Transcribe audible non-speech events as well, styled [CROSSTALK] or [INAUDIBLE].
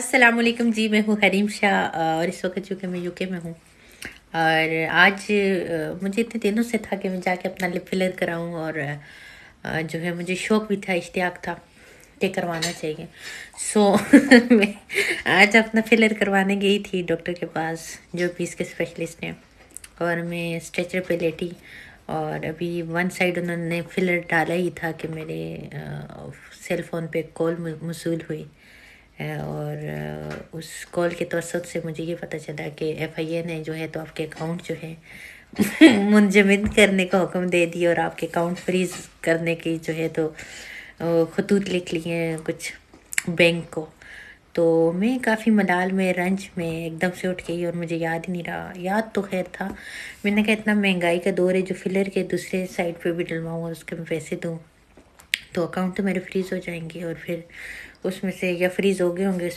अस्सलाम वालेकुम जी मैं हूँ हरीम शाह और इस वक्त चूँकि मैं यूके में हूँ और आज मुझे इतने दिनों से था कि मैं जाके अपना लिप फिलर कराऊँ और जो है मुझे शौक़ भी था इश्तियाक था कि करवाना चाहिए सो [LAUGHS] मैं आज अपना फिलर करवाने गई थी डॉक्टर के पास जो भी इसके स्पेशलिस्ट हैं और मैं स्ट्रेचर पे लेटी और अभी वन साइड उन्होंने फिलर डाला ही था कि मेरे सेल फ़ोन पर कॉल मसूल हुई और उस कॉल के तवसत से मुझे ये पता चला कि एफ आई ए ने जो है तो आपके अकाउंट जो है [LAUGHS] मुंजमद करने का हुक्म दे दिया और आपके अकाउंट फ्रीज करने की जो है तो खतूत लिख लिए हैं कुछ बैंक को तो मैं काफ़ी मलाल में रंज में एकदम से उठ गई और मुझे याद ही नहीं रहा याद तो खैर था मैंने कहा इतना महंगाई का दौर है जो फिलर के दूसरे साइड पे भी डलवाऊँ और उसके मैं पैसे दूँ तो अकाउंट तो मेरे फ्रीज़ हो जाएंगे और फिर उसमें से या फ्रीज़ हो गए होंगे